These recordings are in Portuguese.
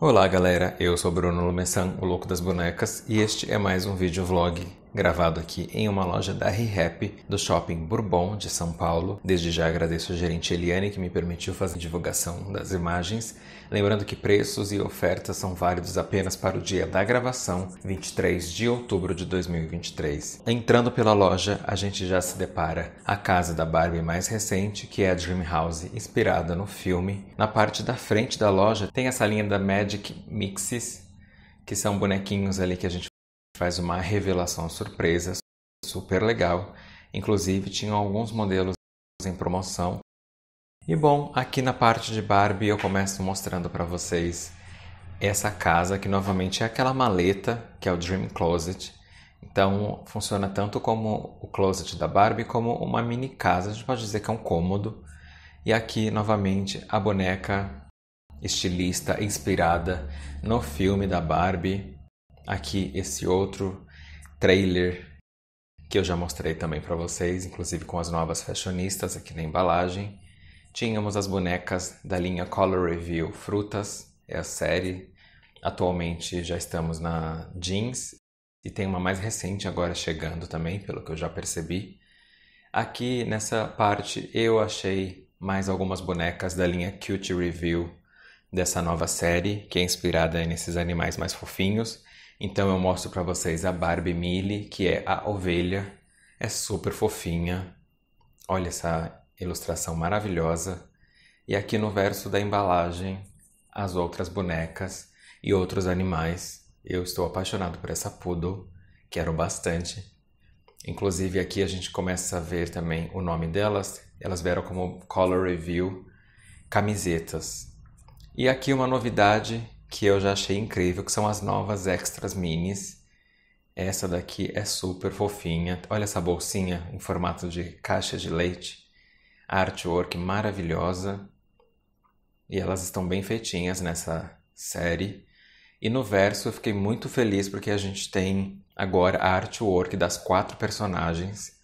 Olá galera, eu sou Bruno Lumesan, o Louco das Bonecas, e este é mais um vídeo vlog gravado aqui em uma loja da ReHap do Shopping Bourbon de São Paulo. Desde já agradeço a gerente Eliane que me permitiu fazer divulgação das imagens. Lembrando que preços e ofertas são válidos apenas para o dia da gravação, 23 de outubro de 2023. Entrando pela loja, a gente já se depara a casa da Barbie mais recente, que é a Dream House, inspirada no filme. Na parte da frente da loja tem essa linha da Magic Mixes, que são bonequinhos ali que a gente faz uma revelação surpresa super legal. Inclusive, tinham alguns modelos em promoção. E bom, aqui na parte de Barbie eu começo mostrando para vocês essa casa, que novamente é aquela maleta, que é o Dream Closet. Então, funciona tanto como o closet da Barbie, como uma mini casa, a gente pode dizer que é um cômodo. E aqui, novamente, a boneca estilista inspirada no filme da Barbie, aqui esse outro trailer que eu já mostrei também para vocês, inclusive com as novas fashionistas aqui na embalagem. Tínhamos as bonecas da linha Color Review Frutas, é a série. Atualmente já estamos na Jeans e tem uma mais recente agora chegando também, pelo que eu já percebi. Aqui nessa parte eu achei mais algumas bonecas da linha Cute Review dessa nova série, que é inspirada nesses animais mais fofinhos. Então eu mostro para vocês a Barbie Millie, que é a ovelha. É super fofinha. Olha essa ilustração maravilhosa. E aqui no verso da embalagem, as outras bonecas e outros animais. Eu estou apaixonado por essa poodle, quero bastante. Inclusive aqui a gente começa a ver também o nome delas. Elas vieram como color review camisetas. E aqui uma novidade que eu já achei incrível, que são as novas extras minis. Essa daqui é super fofinha. Olha essa bolsinha em formato de caixa de leite. Artwork maravilhosa. E elas estão bem feitinhas nessa série. E no verso eu fiquei muito feliz porque a gente tem agora a artwork das quatro personagens.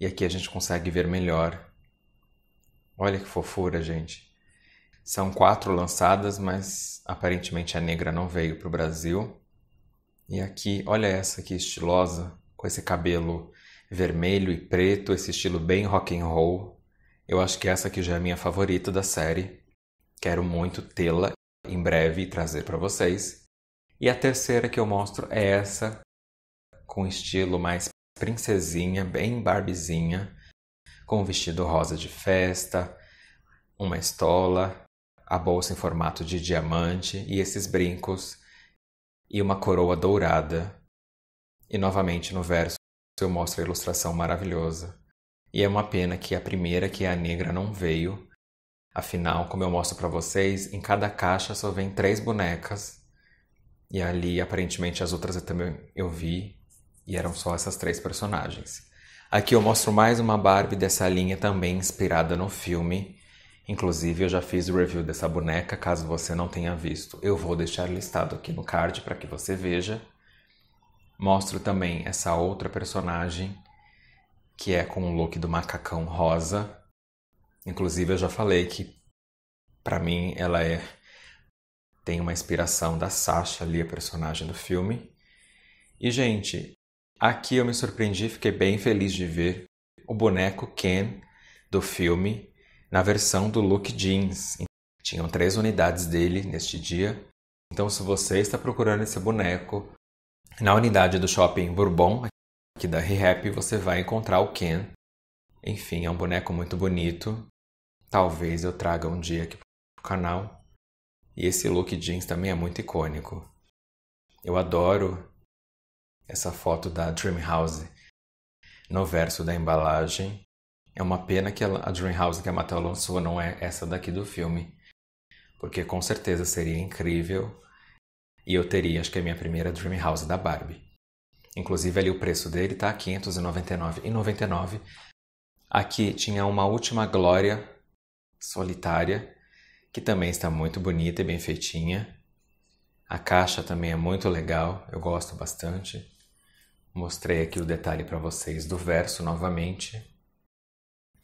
E aqui a gente consegue ver melhor. Olha que fofura, gente. São quatro lançadas, mas aparentemente a negra não veio para o Brasil. E aqui, olha essa aqui estilosa, com esse cabelo vermelho e preto, esse estilo bem rock and roll. Eu acho que essa aqui já é a minha favorita da série. Quero muito tê-la em breve e trazer para vocês. E a terceira que eu mostro é essa, com estilo mais princesinha, bem barbezinha, com um vestido rosa de festa, uma estola a bolsa em formato de diamante e esses brincos e uma coroa dourada. E novamente no verso eu mostro a ilustração maravilhosa. E é uma pena que a primeira, que é a negra, não veio. Afinal, como eu mostro para vocês, em cada caixa só vem três bonecas. E ali, aparentemente, as outras eu também eu vi e eram só essas três personagens. Aqui eu mostro mais uma Barbie dessa linha também inspirada no filme Inclusive, eu já fiz o review dessa boneca, caso você não tenha visto. Eu vou deixar listado aqui no card para que você veja. Mostro também essa outra personagem, que é com o look do macacão rosa. Inclusive, eu já falei que, para mim, ela é tem uma inspiração da Sasha ali, a personagem do filme. E, gente, aqui eu me surpreendi, fiquei bem feliz de ver o boneco Ken do filme na versão do look jeans. Tinham três unidades dele neste dia. Então, se você está procurando esse boneco, na unidade do shopping Bourbon, aqui da ReHap, você vai encontrar o Ken. Enfim, é um boneco muito bonito. Talvez eu traga um dia aqui pro canal. E esse look jeans também é muito icônico. Eu adoro essa foto da Dream House no verso da embalagem. É uma pena que a Dreamhouse que a Mattel lançou não é essa daqui do filme. Porque com certeza seria incrível. E eu teria, acho que é a minha primeira Dreamhouse da Barbie. Inclusive ali o preço dele tá R$ 599,99. Aqui tinha uma última glória solitária, que também está muito bonita e bem feitinha. A caixa também é muito legal, eu gosto bastante. Mostrei aqui o detalhe para vocês do verso novamente.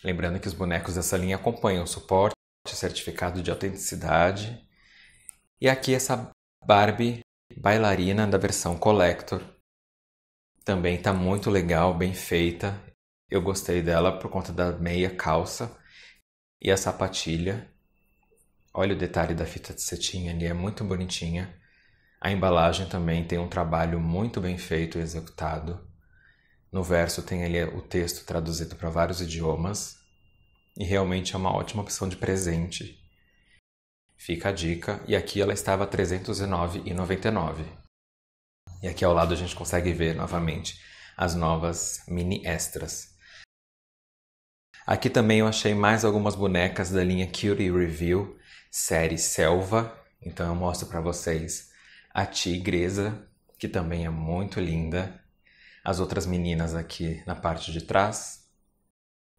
Lembrando que os bonecos dessa linha acompanham suporte, certificado de autenticidade. E aqui essa Barbie bailarina da versão Collector. Também está muito legal, bem feita. Eu gostei dela por conta da meia calça e a sapatilha. Olha o detalhe da fita de cetim ali, é muito bonitinha. A embalagem também tem um trabalho muito bem feito e executado. No verso tem ali o texto traduzido para vários idiomas e realmente é uma ótima opção de presente. Fica a dica, e aqui ela estava R$ 309,99. E aqui ao lado a gente consegue ver novamente as novas mini extras. Aqui também eu achei mais algumas bonecas da linha Cutie Review, série Selva. Então eu mostro para vocês a tigresa, que também é muito linda as outras meninas aqui na parte de trás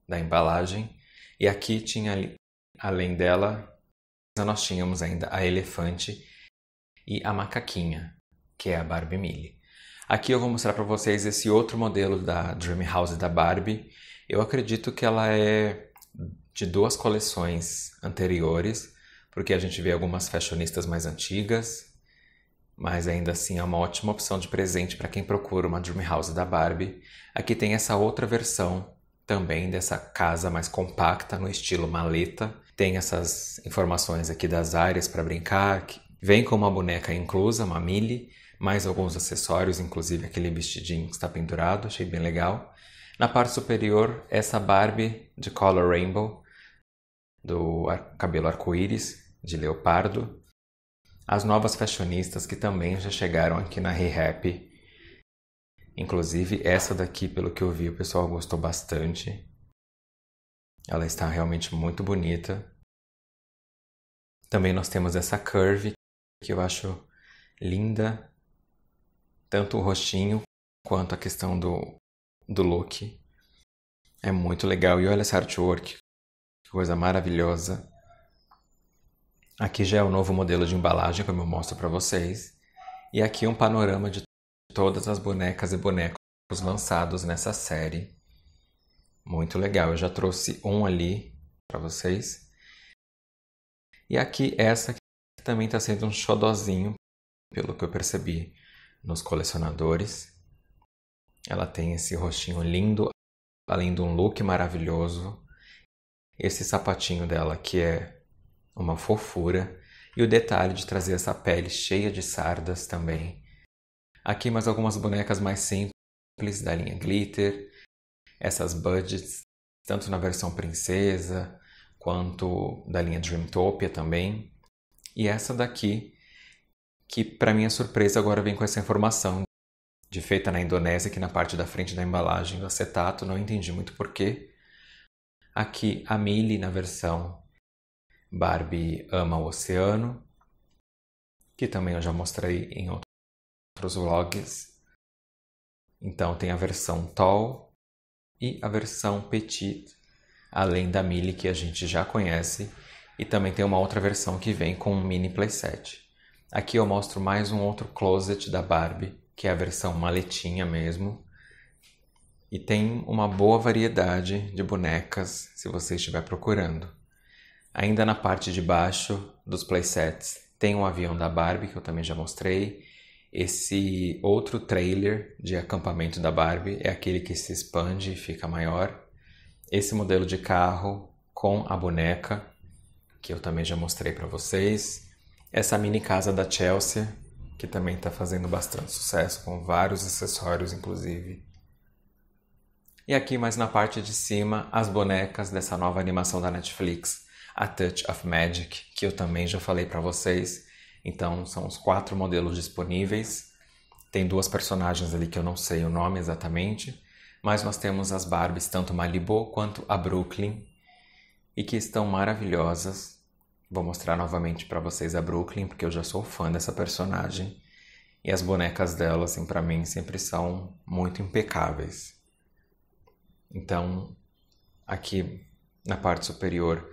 da embalagem. E aqui tinha, além dela, nós tínhamos ainda a elefante e a macaquinha, que é a Barbie Millie Aqui eu vou mostrar para vocês esse outro modelo da Dream House da Barbie. Eu acredito que ela é de duas coleções anteriores, porque a gente vê algumas fashionistas mais antigas mas ainda assim é uma ótima opção de presente para quem procura uma dream house da Barbie. Aqui tem essa outra versão também dessa casa mais compacta no estilo maleta. Tem essas informações aqui das áreas para brincar. Vem com uma boneca inclusa, uma Millie, mais alguns acessórios, inclusive aquele vestidinho que está pendurado, achei bem legal. Na parte superior, essa Barbie de Color Rainbow, do cabelo arco-íris, de leopardo as novas fashionistas que também já chegaram aqui na ReHap. Inclusive, essa daqui, pelo que eu vi, o pessoal gostou bastante. Ela está realmente muito bonita. Também nós temos essa curve, que eu acho linda. Tanto o rostinho quanto a questão do, do look. É muito legal. E olha essa artwork. Que coisa maravilhosa. Aqui já é o novo modelo de embalagem, como eu mostro para vocês. E aqui é um panorama de todas as bonecas e bonecos lançados nessa série. Muito legal, eu já trouxe um ali para vocês. E aqui essa que também está sendo um xodozinho, pelo que eu percebi nos colecionadores. Ela tem esse rostinho lindo, além de um look maravilhoso. Esse sapatinho dela que é uma fofura, e o detalhe de trazer essa pele cheia de sardas também. Aqui mais algumas bonecas mais simples da linha Glitter, essas budgets, tanto na versão princesa quanto da linha Dreamtopia também. E essa daqui, que para minha surpresa agora vem com essa informação de feita na Indonésia, aqui na parte da frente da embalagem do acetato, não entendi muito porquê. Aqui a Mili na versão Barbie ama o oceano, que também eu já mostrei em outros vlogs. Então tem a versão tall e a versão petit, além da mini que a gente já conhece, e também tem uma outra versão que vem com um mini playset. Aqui eu mostro mais um outro closet da Barbie, que é a versão maletinha mesmo. E tem uma boa variedade de bonecas se você estiver procurando. Ainda na parte de baixo dos playsets tem o um avião da Barbie, que eu também já mostrei. Esse outro trailer de acampamento da Barbie é aquele que se expande e fica maior. Esse modelo de carro com a boneca, que eu também já mostrei para vocês. Essa mini casa da Chelsea, que também está fazendo bastante sucesso, com vários acessórios, inclusive. E aqui, mais na parte de cima, as bonecas dessa nova animação da Netflix, a Touch of Magic, que eu também já falei para vocês. Então, são os quatro modelos disponíveis. Tem duas personagens ali que eu não sei o nome exatamente, mas nós temos as Barbies, tanto Malibu quanto a Brooklyn, e que estão maravilhosas. Vou mostrar novamente para vocês a Brooklyn, porque eu já sou fã dessa personagem. E as bonecas dela, assim, para mim sempre são muito impecáveis. Então, aqui na parte superior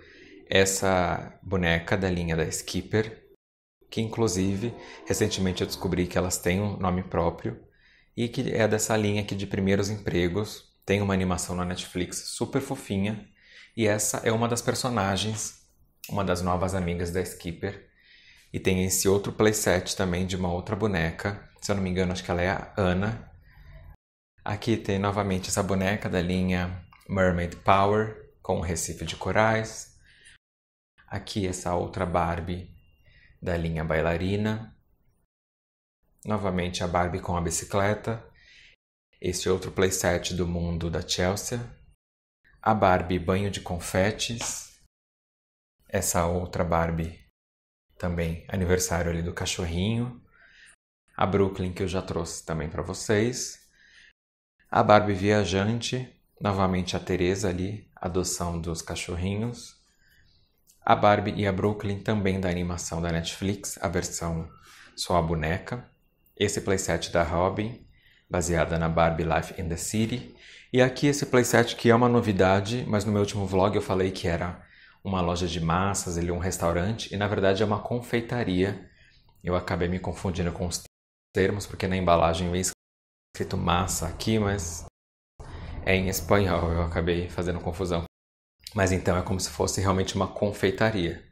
essa boneca da linha da Skipper, que inclusive recentemente eu descobri que elas têm um nome próprio e que é dessa linha aqui de primeiros empregos. Tem uma animação na Netflix super fofinha e essa é uma das personagens, uma das novas amigas da Skipper. E tem esse outro playset também de uma outra boneca, se eu não me engano, acho que ela é a Ana. Aqui tem novamente essa boneca da linha Mermaid Power com um recife de corais, Aqui essa outra Barbie da linha bailarina. Novamente a Barbie com a bicicleta. esse outro playset do mundo da Chelsea. A Barbie banho de confetes. Essa outra Barbie também aniversário ali do cachorrinho. A Brooklyn que eu já trouxe também para vocês. A Barbie viajante, novamente a Teresa ali, adoção dos cachorrinhos a Barbie e a Brooklyn, também da animação da Netflix, a versão Só a Boneca, esse playset da Robin, baseada na Barbie Life in the City, e aqui esse playset que é uma novidade, mas no meu último vlog eu falei que era uma loja de massas, ele é um restaurante, e na verdade é uma confeitaria. Eu acabei me confundindo com os termos, porque na embalagem vem escrito massa aqui, mas é em espanhol, eu acabei fazendo confusão mas então é como se fosse realmente uma confeitaria.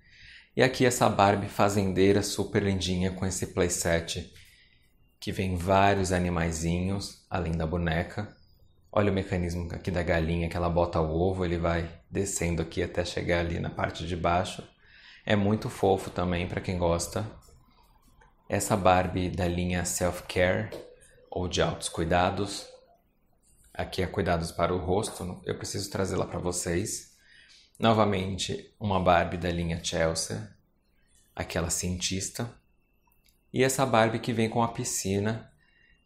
E aqui essa Barbie fazendeira super lindinha com esse playset que vem vários animaizinhos além da boneca. Olha o mecanismo aqui da galinha que ela bota o ovo, ele vai descendo aqui até chegar ali na parte de baixo. É muito fofo também para quem gosta. Essa Barbie da linha Self Care ou de altos cuidados. Aqui é cuidados para o rosto, eu preciso trazê-la para vocês. Novamente, uma Barbie da linha Chelsea, aquela cientista, e essa Barbie que vem com a piscina,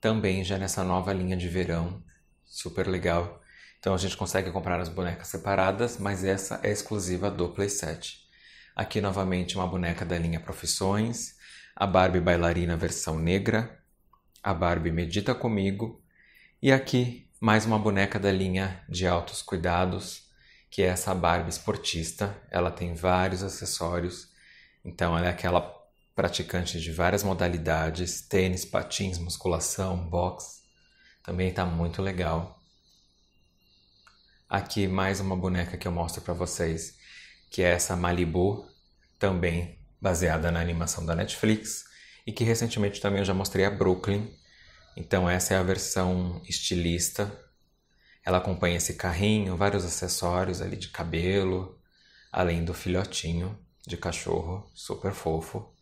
também já nessa nova linha de verão, super legal. Então a gente consegue comprar as bonecas separadas, mas essa é exclusiva do Playset. Aqui novamente uma boneca da linha Profissões, a Barbie bailarina versão negra, a Barbie Medita Comigo, e aqui mais uma boneca da linha de altos cuidados, que é essa Barbie esportista. Ela tem vários acessórios, então ela é aquela praticante de várias modalidades: tênis, patins, musculação, boxe. Também está muito legal. Aqui mais uma boneca que eu mostro para vocês, que é essa Malibu, também baseada na animação da Netflix e que recentemente também eu já mostrei a Brooklyn. Então essa é a versão estilista ela acompanha esse carrinho, vários acessórios ali de cabelo, além do filhotinho de cachorro, super fofo.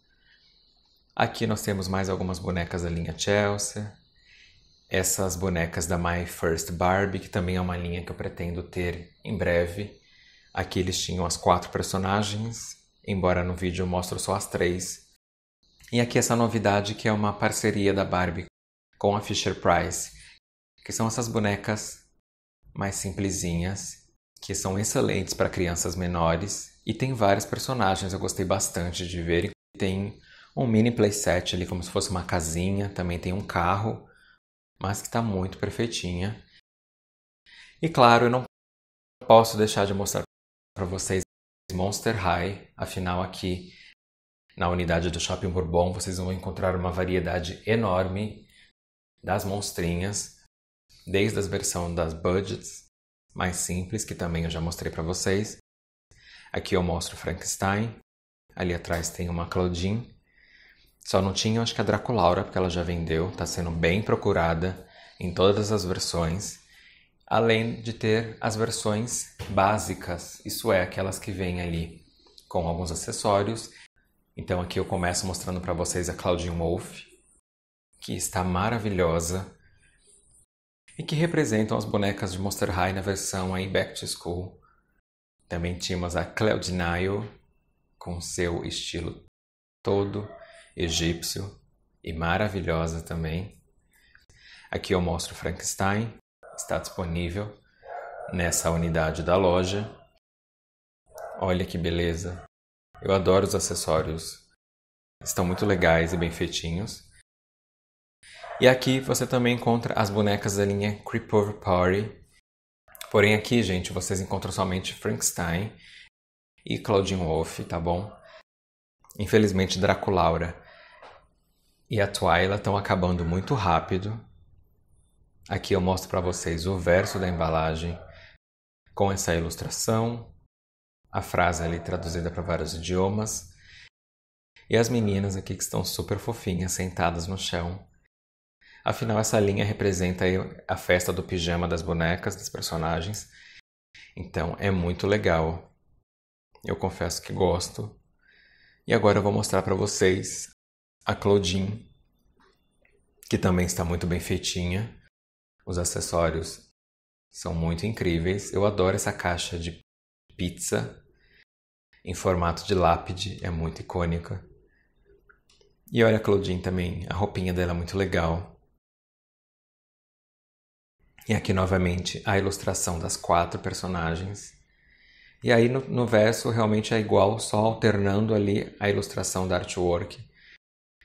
Aqui nós temos mais algumas bonecas da linha Chelsea. Essas bonecas da My First Barbie, que também é uma linha que eu pretendo ter em breve. Aqui eles tinham as quatro personagens, embora no vídeo eu mostro só as três. E aqui essa novidade que é uma parceria da Barbie com a Fisher Price, que são essas bonecas mais simplesinhas, que são excelentes para crianças menores e tem vários personagens, eu gostei bastante de ver. Tem um mini playset ali, como se fosse uma casinha, também tem um carro, mas que está muito perfeitinha. E claro, eu não posso deixar de mostrar para vocês Monster High, afinal aqui na unidade do Shopping Bourbon vocês vão encontrar uma variedade enorme das monstrinhas desde as versões das budgets mais simples, que também eu já mostrei para vocês. Aqui eu mostro Frankenstein, ali atrás tem uma Claudine. Só não tinha, acho que a Draculaura, porque ela já vendeu, está sendo bem procurada em todas as versões. Além de ter as versões básicas, isso é, aquelas que vêm ali com alguns acessórios. Então aqui eu começo mostrando para vocês a Claudine Wolf, que está maravilhosa e que representam as bonecas de Monster High na versão em Back to School. Também tínhamos a Cloud Nile, com seu estilo todo egípcio e maravilhosa também. Aqui eu mostro Frankenstein, está disponível nessa unidade da loja. Olha que beleza! Eu adoro os acessórios, estão muito legais e bem feitinhos. E aqui você também encontra as bonecas da linha Creepover Party. Porém aqui, gente, vocês encontram somente Frankenstein e Claudine Wolfe, tá bom? Infelizmente, Draculaura e a Twyla estão acabando muito rápido. Aqui eu mostro para vocês o verso da embalagem com essa ilustração, a frase ali traduzida para vários idiomas, e as meninas aqui que estão super fofinhas sentadas no chão, Afinal, essa linha representa a festa do pijama das bonecas, dos personagens. Então, é muito legal. Eu confesso que gosto. E agora eu vou mostrar para vocês a Claudine, que também está muito bem feitinha. Os acessórios são muito incríveis. Eu adoro essa caixa de pizza em formato de lápide, é muito icônica. E olha a Claudine também, a roupinha dela é muito legal. E aqui novamente a ilustração das quatro personagens. E aí no, no verso realmente é igual, só alternando ali a ilustração da artwork.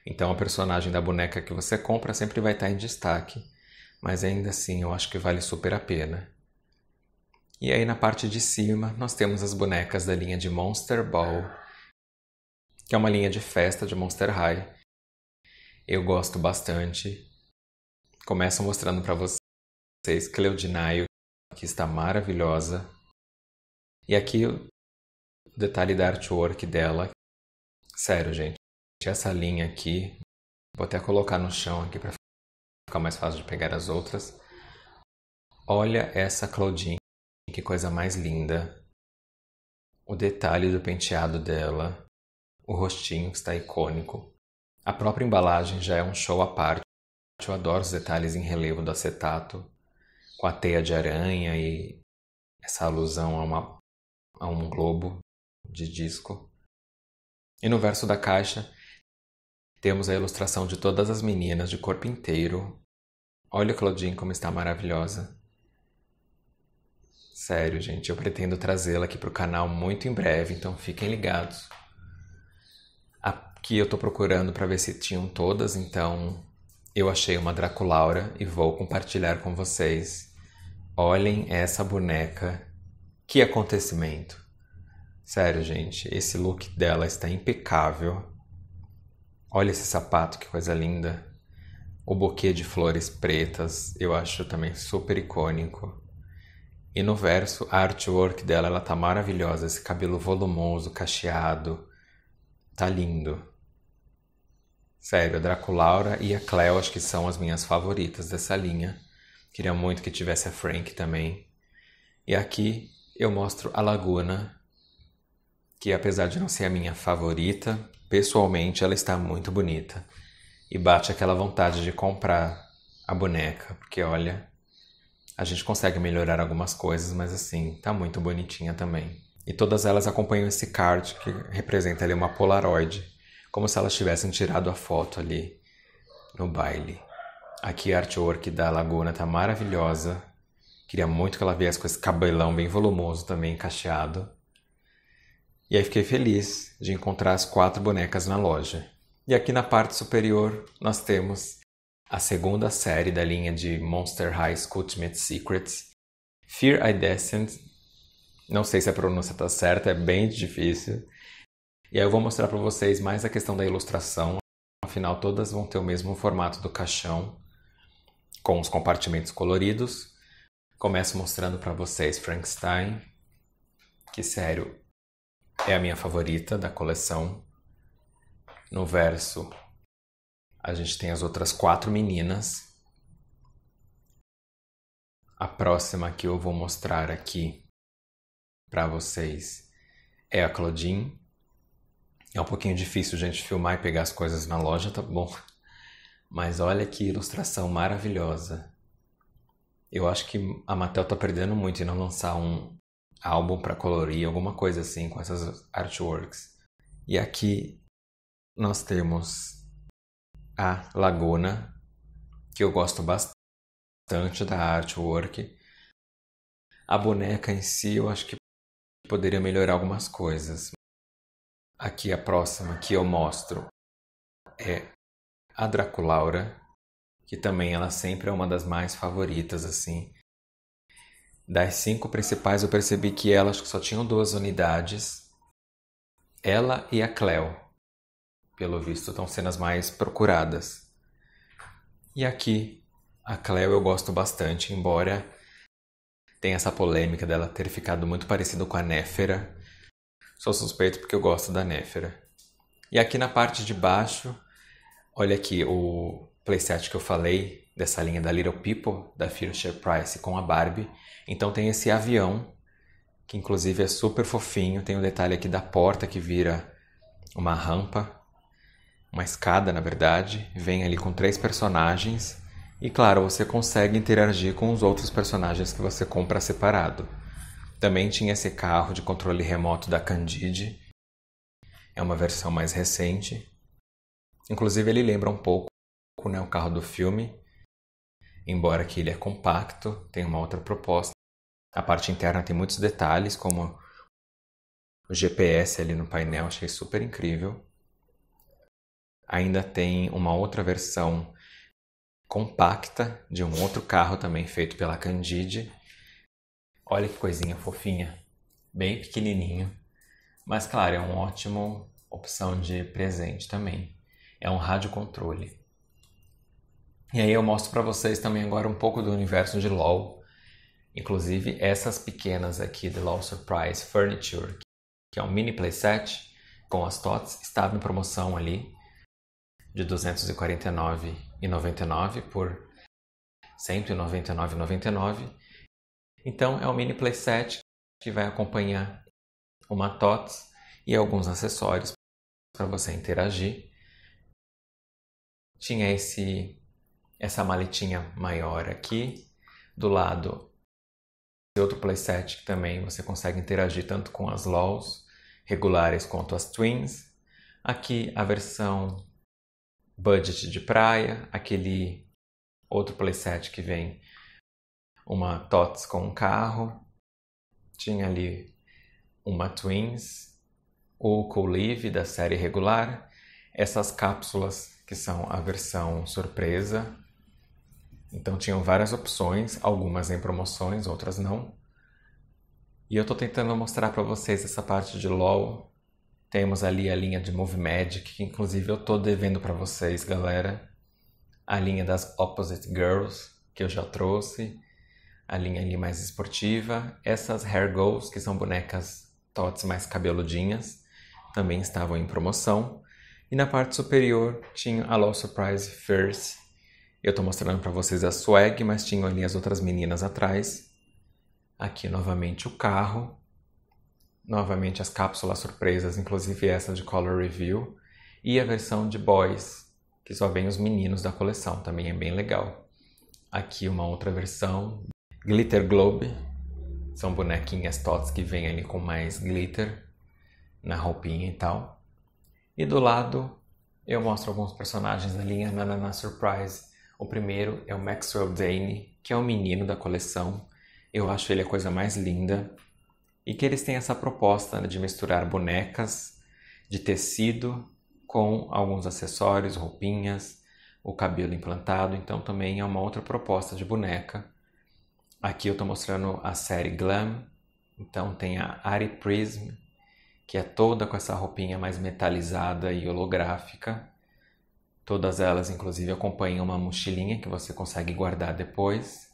Então a personagem da boneca que você compra sempre vai estar em destaque, mas ainda assim eu acho que vale super a pena. E aí na parte de cima nós temos as bonecas da linha de Monster Ball, que é uma linha de festa de Monster High. Eu gosto bastante. Começam mostrando para você vocês Cleudinaio, que está maravilhosa. E aqui o detalhe da artwork dela. Sério, gente. Essa linha aqui, vou até colocar no chão aqui para ficar mais fácil de pegar as outras. Olha essa Claudine, que coisa mais linda. O detalhe do penteado dela, o rostinho que está icônico. A própria embalagem já é um show à parte. Eu adoro os detalhes em relevo do acetato com a teia de aranha e essa alusão a, uma, a um globo de disco. E no verso da caixa temos a ilustração de todas as meninas de corpo inteiro. Olha Claudine como está maravilhosa. Sério, gente, eu pretendo trazê-la aqui para o canal muito em breve, então fiquem ligados. Aqui eu estou procurando para ver se tinham todas, então eu achei uma Draculaura e vou compartilhar com vocês Olhem essa boneca. Que acontecimento. Sério, gente, esse look dela está impecável. Olha esse sapato, que coisa linda. O buquê de flores pretas, eu acho também super icônico. E no verso, a artwork dela, ela tá maravilhosa, esse cabelo volumoso, cacheado. Tá lindo. Sério, a Draculaura e a Cleo acho que são as minhas favoritas dessa linha. Queria muito que tivesse a Frank também. E aqui eu mostro a Laguna, que apesar de não ser a minha favorita, pessoalmente ela está muito bonita. E bate aquela vontade de comprar a boneca, porque olha, a gente consegue melhorar algumas coisas, mas assim, tá muito bonitinha também. E todas elas acompanham esse card que representa ali uma Polaroid, como se elas tivessem tirado a foto ali no baile. Aqui a artwork da Laguna tá maravilhosa. Queria muito que ela viesse com esse cabelão bem volumoso também, cacheado. E aí fiquei feliz de encontrar as quatro bonecas na loja. E aqui na parte superior nós temos a segunda série da linha de Monster High School Ultimate Secrets, Fear Idescent. Não sei se a pronúncia tá certa, é bem difícil. E aí eu vou mostrar para vocês mais a questão da ilustração. Afinal, todas vão ter o mesmo formato do caixão com os compartimentos coloridos. Começo mostrando para vocês Frankenstein, que sério, é a minha favorita da coleção. No verso, a gente tem as outras quatro meninas. A próxima que eu vou mostrar aqui para vocês é a Claudine. É um pouquinho difícil, gente, filmar e pegar as coisas na loja, tá bom? Mas olha que ilustração maravilhosa. Eu acho que a Mattel tá perdendo muito em não lançar um álbum para colorir, alguma coisa assim, com essas artworks. E aqui nós temos a Laguna, que eu gosto bastante da artwork. A boneca em si eu acho que poderia melhorar algumas coisas. Aqui a próxima que eu mostro é a Draculaura, que também ela sempre é uma das mais favoritas, assim. Das cinco principais, eu percebi que elas só tinham duas unidades. Ela e a Cleo, pelo visto, estão sendo as mais procuradas. E aqui, a Cleo eu gosto bastante, embora tenha essa polêmica dela ter ficado muito parecido com a Néfera. Sou suspeito porque eu gosto da Néfera. E aqui na parte de baixo, Olha aqui o playset que eu falei dessa linha da Little People, da Fisher Price com a Barbie. Então tem esse avião, que inclusive é super fofinho, tem o um detalhe aqui da porta que vira uma rampa, uma escada na verdade, vem ali com três personagens e claro, você consegue interagir com os outros personagens que você compra separado. Também tinha esse carro de controle remoto da Candide. É uma versão mais recente, Inclusive ele lembra um pouco né, o carro do filme, embora que ele é compacto, tem uma outra proposta. A parte interna tem muitos detalhes, como o GPS ali no painel, achei super incrível. Ainda tem uma outra versão compacta de um outro carro também feito pela Candide. Olha que coisinha fofinha, bem pequenininho. Mas claro, é uma ótima opção de presente também é um rádio controle. E aí eu mostro para vocês também agora um pouco do universo de LoL, inclusive essas pequenas aqui de LoL Surprise Furniture, que é um mini playset com as TOTS, estava em promoção ali de 249,99 por 199,99. Então é um mini playset que vai acompanhar uma TOTS e alguns acessórios para você interagir tinha esse essa maletinha maior aqui. Do lado, esse outro playset que também você consegue interagir tanto com as LOLs regulares quanto as Twins. Aqui a versão budget de praia, aquele outro playset que vem uma TOTS com um carro. Tinha ali uma Twins, o coleve da série regular, essas cápsulas que são a versão surpresa. Então tinham várias opções, algumas em promoções, outras não. E eu estou tentando mostrar para vocês essa parte de LoL. Temos ali a linha de Move Magic, que inclusive eu estou devendo para vocês, galera. A linha das Opposite Girls, que eu já trouxe. A linha ali mais esportiva. Essas Hair Goals, que são bonecas tots mais cabeludinhas, também estavam em promoção. E na parte superior tinha a Law Surprise First. Eu tô mostrando para vocês a swag, mas tinham ali as outras meninas atrás. Aqui novamente o carro. Novamente as cápsulas surpresas, inclusive essa de Color Review. E a versão de boys, que só vem os meninos da coleção, também é bem legal. Aqui uma outra versão, Glitter Globe. São bonequinhas tots que vêm ali com mais glitter na roupinha e tal. E do lado eu mostro alguns personagens da linha Nanana Surprise. O primeiro é o Maxwell Dane, que é o menino da coleção. Eu acho ele a coisa mais linda. E que eles têm essa proposta né, de misturar bonecas de tecido com alguns acessórios, roupinhas, o cabelo implantado. Então também é uma outra proposta de boneca. Aqui eu estou mostrando a série Glam. Então tem a Ari Prism, que é toda com essa roupinha mais metalizada e holográfica. Todas elas, inclusive, acompanham uma mochilinha que você consegue guardar depois.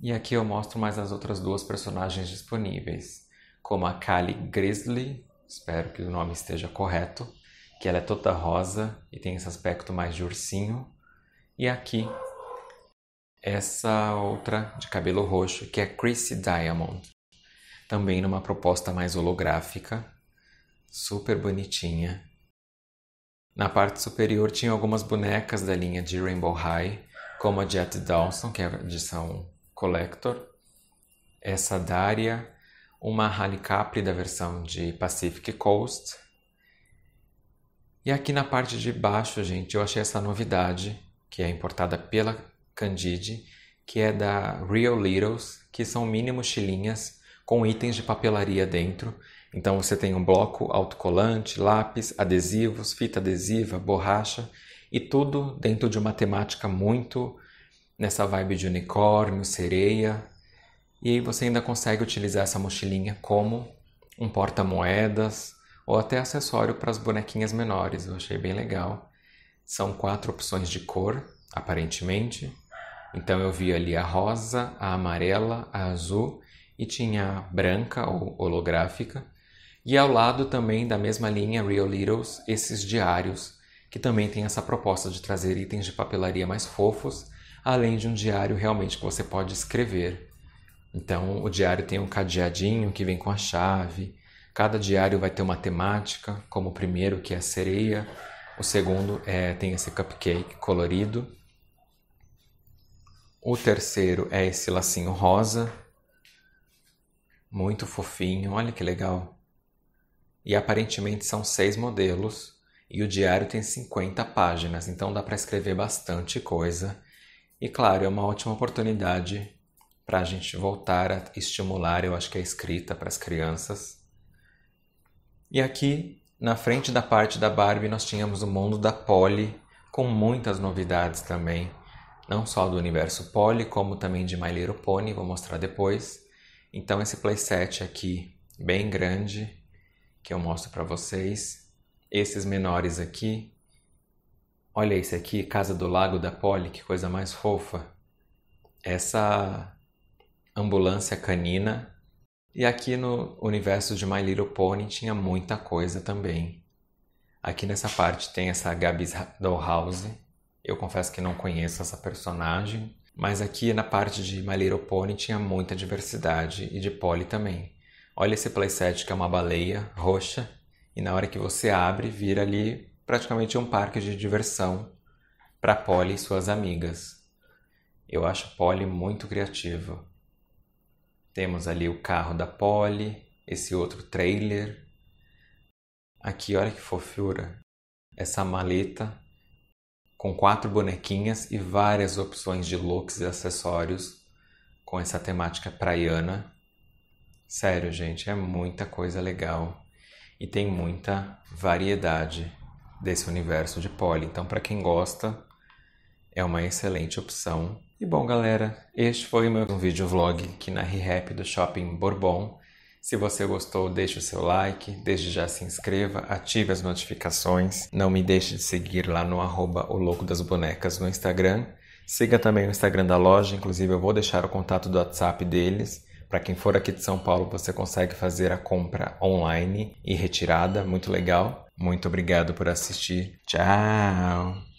E aqui eu mostro mais as outras duas personagens disponíveis, como a Kali Grizzly, espero que o nome esteja correto, que ela é toda rosa e tem esse aspecto mais de ursinho. E aqui, essa outra de cabelo roxo, que é Chrissy Diamond também numa proposta mais holográfica, super bonitinha. Na parte superior tinha algumas bonecas da linha de Rainbow High, como a Jet Dawson, que é a edição Collector, essa Daria, uma Capri da versão de Pacific Coast. E aqui na parte de baixo, gente, eu achei essa novidade, que é importada pela Candide, que é da Real Littles, que são mini mochilinhas com itens de papelaria dentro. Então você tem um bloco autocolante, lápis, adesivos, fita adesiva, borracha e tudo dentro de uma temática muito nessa vibe de unicórnio, sereia. E aí você ainda consegue utilizar essa mochilinha como um porta-moedas ou até acessório para as bonequinhas menores. Eu achei bem legal. São quatro opções de cor, aparentemente. Então eu vi ali a rosa, a amarela, a azul e tinha branca ou holográfica, e ao lado também da mesma linha Real Littles, esses diários, que também tem essa proposta de trazer itens de papelaria mais fofos, além de um diário realmente que você pode escrever. Então, o diário tem um cadeadinho que vem com a chave. Cada diário vai ter uma temática, como o primeiro que é a sereia, o segundo é, tem esse cupcake colorido, o terceiro é esse lacinho rosa, muito fofinho, olha que legal. E aparentemente são seis modelos e o diário tem 50 páginas, então dá para escrever bastante coisa. E claro, é uma ótima oportunidade para a gente voltar a estimular, eu acho que é a escrita para as crianças. E aqui, na frente da parte da Barbie, nós tínhamos o mundo da Polly, com muitas novidades também, não só do universo Polly, como também de My Little Pony, vou mostrar depois. Então esse playset aqui bem grande que eu mostro para vocês, esses menores aqui, olha esse aqui, Casa do Lago da Poli, que coisa mais fofa. Essa ambulância canina e aqui no universo de My Little Pony tinha muita coisa também. Aqui nessa parte tem essa Gabi Dollhouse. Eu confesso que não conheço essa personagem, mas aqui na parte de My Little Pony tinha muita diversidade e de poli também. Olha esse playset que é uma baleia roxa e na hora que você abre vira ali praticamente um parque de diversão para Polly e suas amigas. Eu acho Polly muito criativo. Temos ali o carro da Polly, esse outro trailer. Aqui, olha que fofura. Essa maleta com quatro bonequinhas e várias opções de looks e acessórios com essa temática praiana. Sério, gente, é muita coisa legal e tem muita variedade desse universo de poli. Então, para quem gosta, é uma excelente opção. E bom, galera, este foi o meu vídeo vlog aqui na ReHap do Shopping Bourbon. Se você gostou, deixe o seu like, desde já se inscreva, ative as notificações, não me deixe de seguir lá no arroba o louco das bonecas no Instagram. Siga também o Instagram da loja, inclusive eu vou deixar o contato do WhatsApp deles. Para quem for aqui de São Paulo, você consegue fazer a compra online e retirada, muito legal. Muito obrigado por assistir. Tchau!